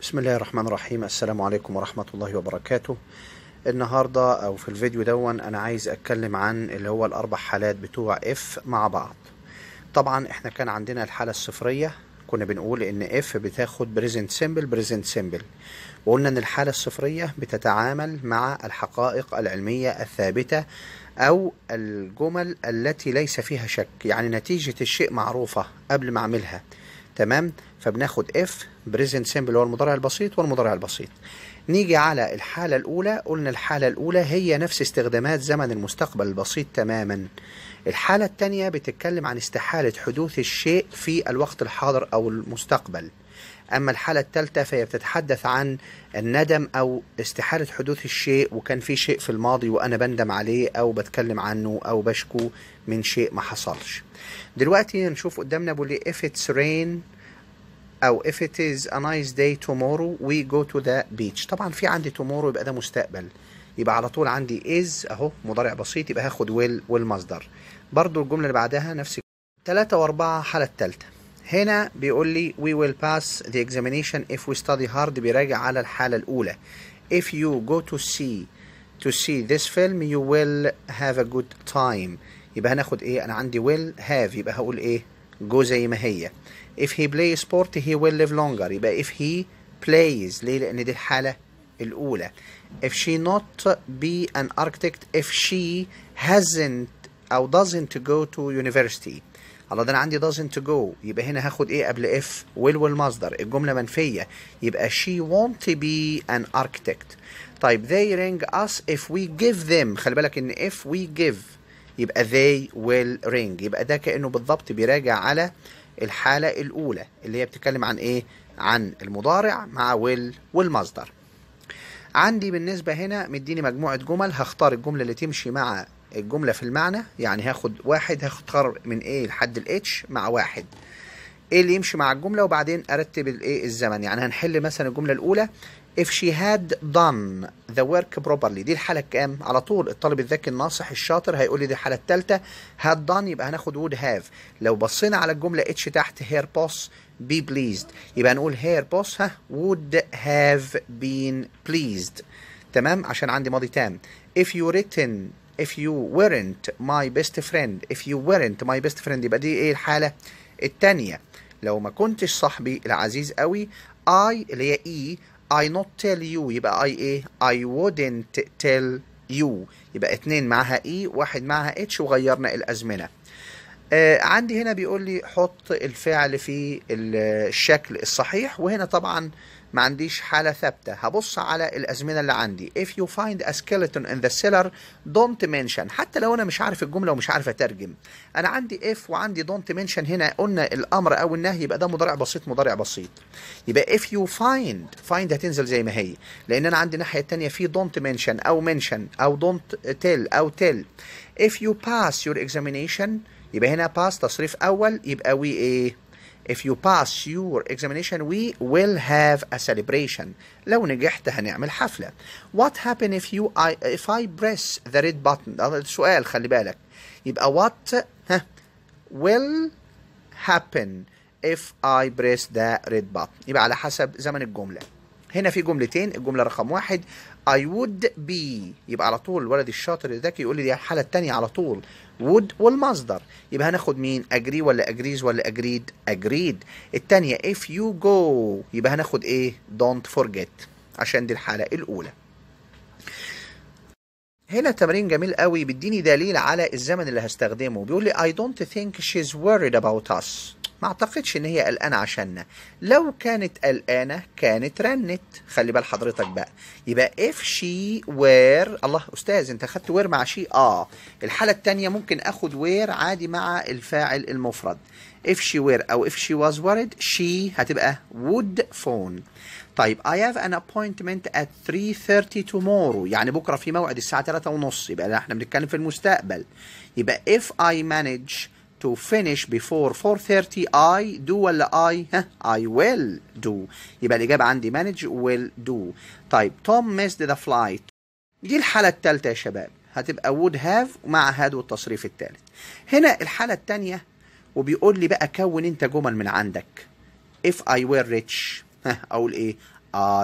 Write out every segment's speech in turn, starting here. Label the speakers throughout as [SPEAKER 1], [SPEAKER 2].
[SPEAKER 1] بسم الله الرحمن الرحيم السلام عليكم ورحمة الله وبركاته النهاردة أو في الفيديو دون أنا عايز أتكلم عن اللي هو الأربع حالات بتوع اف مع بعض طبعا احنا كان عندنا الحالة الصفرية كنا بنقول ان اف بتاخد بريزنت سيمبل بريزنت سيمبل وقلنا ان الحالة الصفرية بتتعامل مع الحقائق العلمية الثابتة او الجمل التي ليس فيها شك يعني نتيجة الشيء معروفة قبل ما اعملها تمام فبناخد اف بريزنت سيمبل هو المضارع البسيط والمضارع البسيط نيجي على الحالة الأولى قلنا الحالة الأولى هي نفس استخدامات زمن المستقبل البسيط تماما الحالة الثانية بتتكلم عن استحالة حدوث الشيء في الوقت الحاضر أو المستقبل أما الحالة الثالثة فهي بتتحدث عن الندم أو استحالة حدوث الشيء وكان في شيء في الماضي وأنا بندم عليه أو بتكلم عنه أو بشكو من شيء ما حصلش دلوقتي نشوف قدامنا بيقول لي if it's rain او if it is a nice day tomorrow we go to the beach طبعا في عندي tomorrow يبقى ده مستقبل يبقى على طول عندي is اهو مضارع بسيط يبقى هاخد will والمصدر برضو الجملة اللي بعدها نفس تلاتة واربعة حالة التالتة هنا بيقول لي we will pass the examination if we study hard بيراجع على الحالة الأولى if you go to see to see this film you will have a good time يبقى هناخد ايه انا عندي will have يبقى هقول ايه جو زي ما هي if he plays sport he will live longer يبقى if he plays ليه لأن دي الحالة الأولى if she not be an architect if she hasn't أو doesn't go to university الله ده انا عندي doesn't go يبقى هنا هاخد ايه قبل if will والمصدر الجمله منفيه يبقى she won't be an architect طيب they ring us if we give them خلي بالك ان if we give يبقى they will ring يبقى ده كأنه بالضبط بيراجع على الحالة الأولى اللي هي بتتكلم عن إيه؟ عن المضارع مع will والمصدر عندي بالنسبة هنا مديني مجموعة جمل هختار الجملة اللي تمشي مع الجملة في المعنى يعني هاخد واحد هختار من إيه لحد الاتش مع واحد ايه اللي يمشي مع الجمله وبعدين ارتب الايه الزمن يعني هنحل مثلا الجمله الاولى if she had done the work properly دي الحالة الكام؟ على طول الطالب الذكي الناصح الشاطر هيقول لي دي الحالة الثالثة had done يبقى هناخد would have لو بصينا على الجملة اتش تحت her boss be pleased يبقى نقول her boss ها would have been pleased تمام عشان عندي ماضي تام if you written if you weren't my best friend if you weren't my best friend يبقى دي ايه الحالة؟ التانية لو ما كنتش صاحبي العزيز قوي I اللي هي E I not tell you يبقى I ايه I wouldn't tell you يبقى اتنين معاها E واحد معاها H وغيرنا الأزمنة آه عندي هنا بيقول لي حط الفعل في الشكل الصحيح وهنا طبعا آه ما عنديش حالة ثابتة هبص على الأزمنة اللي عندي if you find a skeleton in the cellar don't mention حتى لو أنا مش عارف الجملة ومش عارف أترجم أنا عندي if وعندي don't mention هنا قلنا الأمر أو النهي يبقى ده مضارع بسيط مضارع بسيط يبقى if you find find هتنزل زي ما هي لأن أنا عندي الناحية التانية في don't mention أو mention أو don't tell أو tell if you pass your examination يبقى هنا pass تصريف أول يبقى we إيه if you pass your examination we will have a celebration لو نجحت هنعمل حفلة what happen if you I, if I press the red button ده سؤال خلي بالك يبقى what ها, will happen if I press the red button يبقى على حسب زمن الجملة هنا في جملتين الجمله رقم واحد I would be يبقى على طول الولد الشاطر الذكي يقول لي دي الحاله الثانيه على طول would والمصدر يبقى هناخد مين agree ولا agrees ولا agreed agreed الثانيه if you go يبقى هناخد ايه don't forget عشان دي الحاله الاولى هنا تمرين جميل قوي بيديني دليل على الزمن اللي هستخدمه بيقول لي I don't think she's worried about us ما اعتقدش ان هي قلقانه عشاننا لو كانت قلقانه كانت رنت خلي بال حضرتك بقى يبقى اف شي وير الله استاذ انت خدت وير مع شي اه الحاله الثانيه ممكن اخد وير عادي مع الفاعل المفرد if she were أو if she was worried she هتبقى would phone طيب I have an appointment at 3.30 tomorrow يعني بكرة في موعد الساعة 3.30 يبقى احنا بنتكلم في المستقبل يبقى if I manage to finish before 4:30 I do ولا I I will do يبقى الإجابة عندي manage will do طيب Tom missed the flight دي الحالة الثالثة يا شباب هتبقى would have مع had والتصريف الثالث هنا الحالة الثانية وبيقول لي بقى كون أنت جمل من عندك if I were rich أقول إيه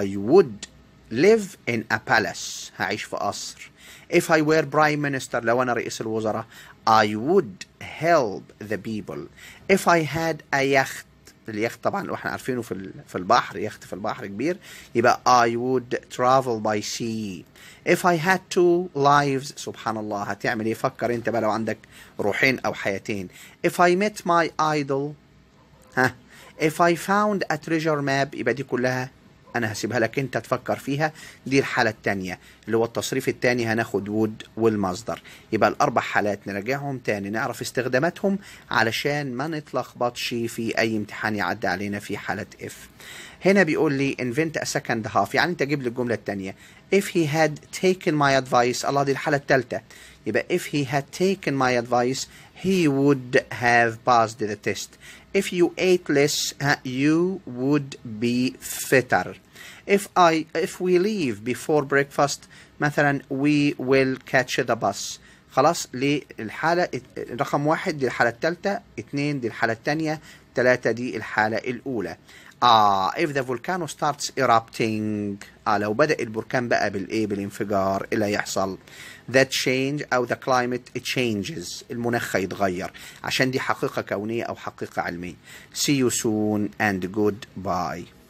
[SPEAKER 1] I would live in a palace هعيش في قصر if I were prime minister لو أنا رئيس الوزراء I would help the people if I had a yacht اليخت طبعا احنا عارفينه في في البحر يخت في البحر كبير يبقى I would travel by sea if I had two lives سبحان الله هتعمل ايه فكر انت بقى لو عندك روحين او حياتين if I met my idol ها if I found a treasure map يبقى دي كلها انا هسيبها لك انت تفكر فيها دي الحاله الثانيه اللي هو التصريف الثاني هناخد وود والمصدر يبقى الاربع حالات نراجعهم تاني نعرف استخداماتهم علشان ما نتلخبطش في اي امتحان يعدي علينا في حاله اف هنا بيقول لي invent a second half يعني انت جيب لي الجمله الثانيه if he had taken my advice Allah دي الحالة الثالثة يبقى if he had taken my advice he would have passed the test if you ate less you would be fitter if I if we leave before breakfast مثلا we will catch the bus خلاص للحالة رقم واحد دي الحالة الثالثة اثنين دي الحالة الثانية تلاتة دي الحالة الأولى اه if the volcano starts erupting اه لو بدأ البركان بقى بالايه بالانفجار إلا يحصل that change او the climate it changes المناخ يتغير عشان دي حقيقة كونية او حقيقة علمية see you soon and goodbye